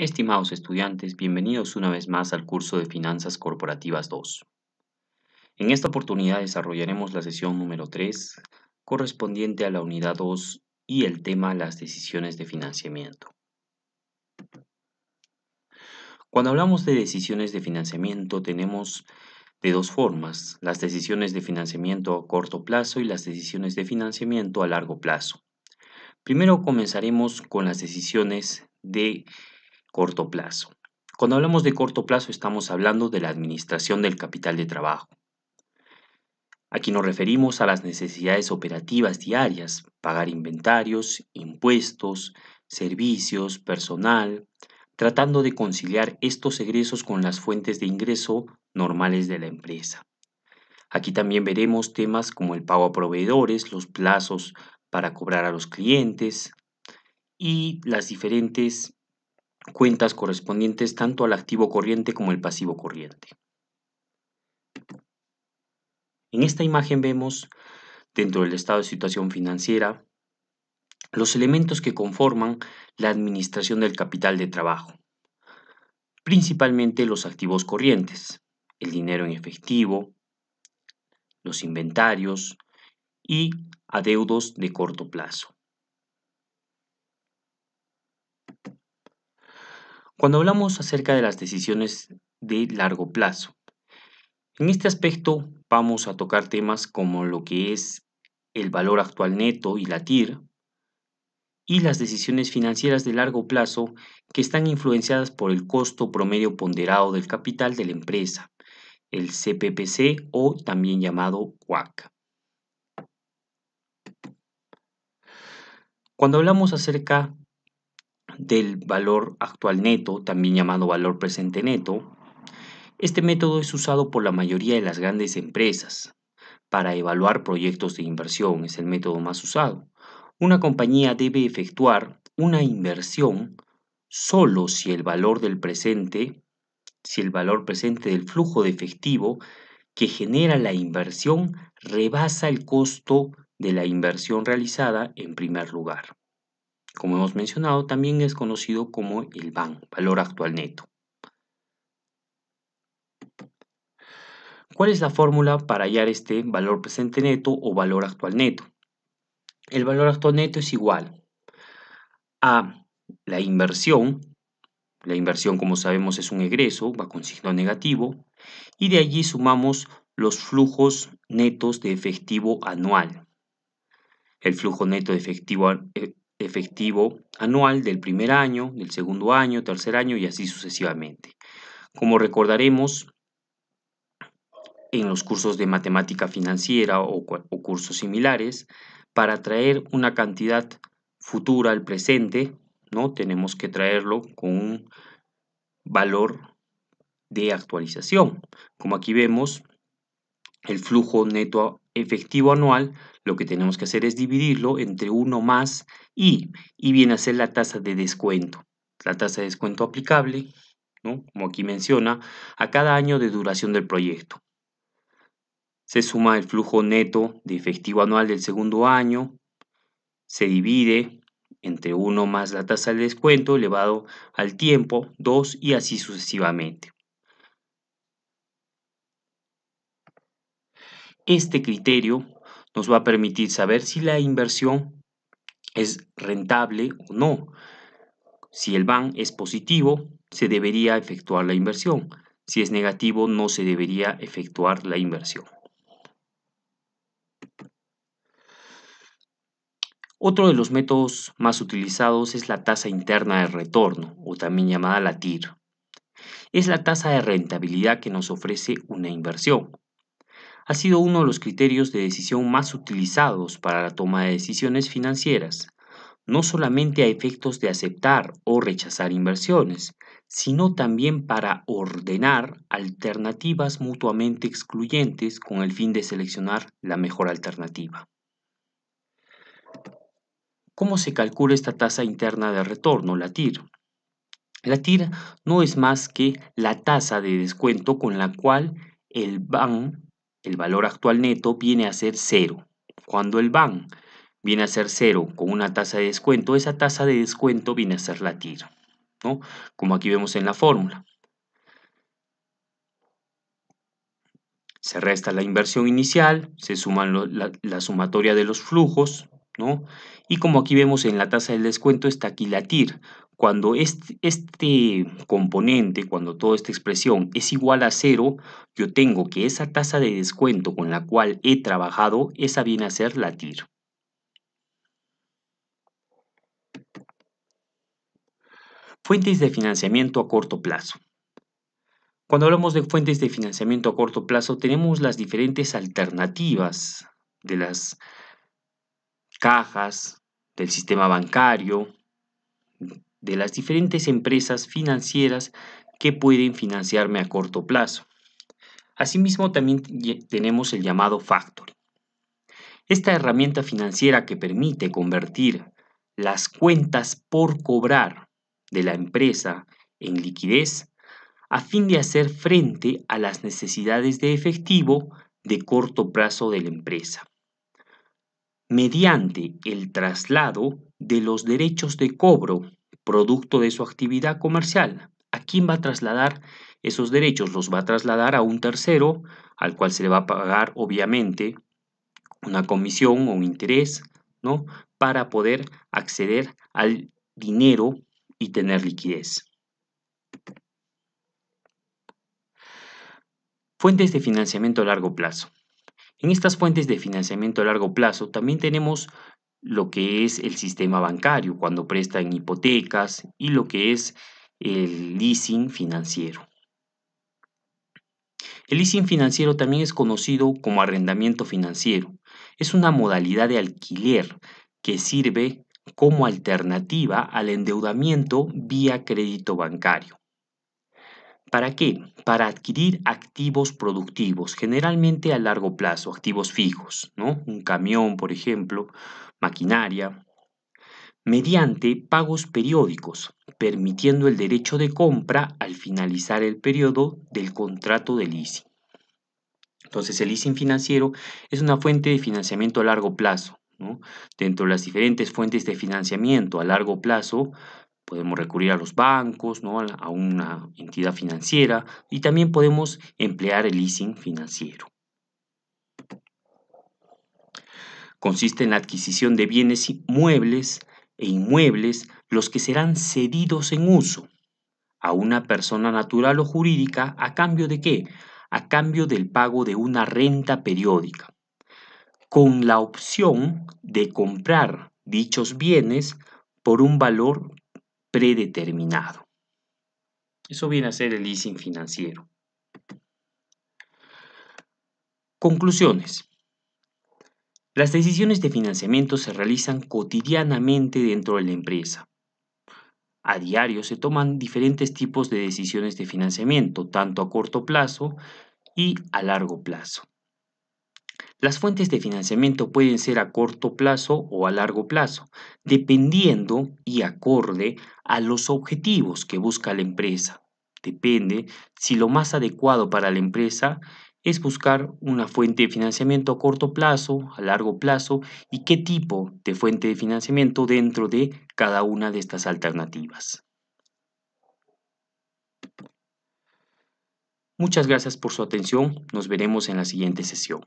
Estimados estudiantes, bienvenidos una vez más al curso de Finanzas Corporativas 2. En esta oportunidad desarrollaremos la sesión número 3, correspondiente a la unidad 2 y el tema las decisiones de financiamiento. Cuando hablamos de decisiones de financiamiento tenemos de dos formas, las decisiones de financiamiento a corto plazo y las decisiones de financiamiento a largo plazo. Primero comenzaremos con las decisiones de corto plazo. Cuando hablamos de corto plazo estamos hablando de la administración del capital de trabajo. Aquí nos referimos a las necesidades operativas diarias, pagar inventarios, impuestos, servicios, personal, tratando de conciliar estos egresos con las fuentes de ingreso normales de la empresa. Aquí también veremos temas como el pago a proveedores, los plazos para cobrar a los clientes y las diferentes cuentas correspondientes tanto al activo corriente como al pasivo corriente. En esta imagen vemos, dentro del estado de situación financiera, los elementos que conforman la administración del capital de trabajo, principalmente los activos corrientes, el dinero en efectivo, los inventarios y adeudos de corto plazo. Cuando hablamos acerca de las decisiones de largo plazo, en este aspecto vamos a tocar temas como lo que es el valor actual neto y la TIR y las decisiones financieras de largo plazo que están influenciadas por el costo promedio ponderado del capital de la empresa, el CPPC o también llamado WACC. Cuando hablamos acerca del valor actual neto, también llamado valor presente neto. Este método es usado por la mayoría de las grandes empresas para evaluar proyectos de inversión, es el método más usado. Una compañía debe efectuar una inversión solo si el valor del presente, si el valor presente del flujo de efectivo que genera la inversión rebasa el costo de la inversión realizada en primer lugar. Como hemos mencionado, también es conocido como el BAN, valor actual neto. ¿Cuál es la fórmula para hallar este valor presente neto o valor actual neto? El valor actual neto es igual a la inversión, la inversión como sabemos es un egreso, va con signo negativo, y de allí sumamos los flujos netos de efectivo anual. El flujo neto de efectivo eh, efectivo anual del primer año, del segundo año, tercer año y así sucesivamente. Como recordaremos en los cursos de matemática financiera o, cursos similares, para traer una cantidad futura al presente, ¿no? tenemos que traerlo con un valor de actualización. Como aquí vemos, el flujo neto efectivo anual, lo que tenemos que hacer es dividirlo entre 1 más y, y viene a ser la tasa de descuento. La tasa de descuento aplicable, como aquí menciona, a cada año de duración del proyecto. Se suma el flujo neto de efectivo anual del segundo año, se divide entre 1 más la tasa de descuento elevado al tiempo, 2 y así sucesivamente. Este criterio nos va a permitir saber si la inversión es rentable o no. Si el BAN es positivo, se debería efectuar la inversión. Si es negativo, no se debería efectuar la inversión. Otro de los métodos más utilizados es la tasa interna de retorno, o también llamada la TIR. Es la tasa de rentabilidad que nos ofrece una inversión ha sido uno de los criterios de decisión más utilizados para la toma de decisiones financieras, no solamente a efectos de aceptar o rechazar inversiones, sino también para ordenar alternativas mutuamente excluyentes con el fin de seleccionar la mejor alternativa. ¿Cómo se calcula esta tasa interna de retorno, la TIR? La TIR no es más que la tasa de descuento con la cual el BAN el valor actual neto viene a ser cero. Cuando el BAN viene a ser cero con una tasa de descuento, esa tasa de descuento viene a ser la TIR. ¿no? Como aquí vemos en la fórmula. Se resta la inversión inicial, se suman la, sumatoria de los flujos, ¿no? Y como aquí vemos en la tasa de descuento está aquí la TIR. Cuando este, componente, cuando toda esta expresión es igual a cero, yo tengo que esa tasa de descuento con la cual he trabajado, esa viene a ser la TIR. Fuentes de financiamiento a corto plazo. Cuando hablamos de fuentes de financiamiento a corto plazo, tenemos las diferentes alternativas de las cajas, del sistema bancario, de las diferentes empresas financieras que pueden financiarme a corto plazo. Asimismo, también tenemos el llamado Factory. Esta herramienta financiera que permite convertir las cuentas por cobrar de la empresa en liquidez a fin de hacer frente a las necesidades de efectivo de corto plazo de la empresa, mediante el traslado de los derechos de cobro producto de su actividad comercial. ¿A quién va a trasladar esos derechos? Los va a trasladar a un tercero, al cual se le va a pagar, obviamente, una comisión o un interés, ¿no? Para poder acceder al dinero y tener liquidez. Fuentes de financiamiento a largo plazo. En estas fuentes de financiamiento a largo plazo también tenemos lo que es el sistema bancario cuando prestan hipotecas y lo que es el leasing financiero. El leasing financiero también es conocido como arrendamiento financiero. Es una modalidad de alquiler que sirve como alternativa al endeudamiento vía crédito bancario. ¿Para qué? Para adquirir activos productivos, generalmente a largo plazo, activos fijos, ¿no? Un camión, por ejemplo, maquinaria, mediante pagos periódicos, permitiendo el derecho de compra al finalizar el periodo del contrato de leasing. Entonces el leasing financiero es una fuente de financiamiento a largo plazo. Dentro de las diferentes fuentes de financiamiento a largo plazo, podemos recurrir a los bancos, a una entidad financiera y también podemos emplear el leasing financiero. Consiste en la adquisición de bienes muebles e inmuebles, los que serán cedidos en uso a una persona natural o jurídica a cambio de qué? A cambio del pago de una renta periódica, con la opción de comprar dichos bienes por un valor predeterminado. Eso viene a ser el leasing financiero. Conclusiones. Las decisiones de financiamiento se realizan cotidianamente dentro de la empresa. A diario se toman diferentes tipos de decisiones de financiamiento, tanto a corto plazo y a largo plazo. Las fuentes de financiamiento pueden ser a corto plazo o a largo plazo, dependiendo y acorde a los objetivos que busca la empresa. Depende si lo más adecuado para la empresa es buscar una fuente de financiamiento a corto plazo, a largo plazo y qué tipo de fuente de financiamiento dentro de cada una de estas alternativas. Muchas gracias por su atención, nos veremos en la siguiente sesión.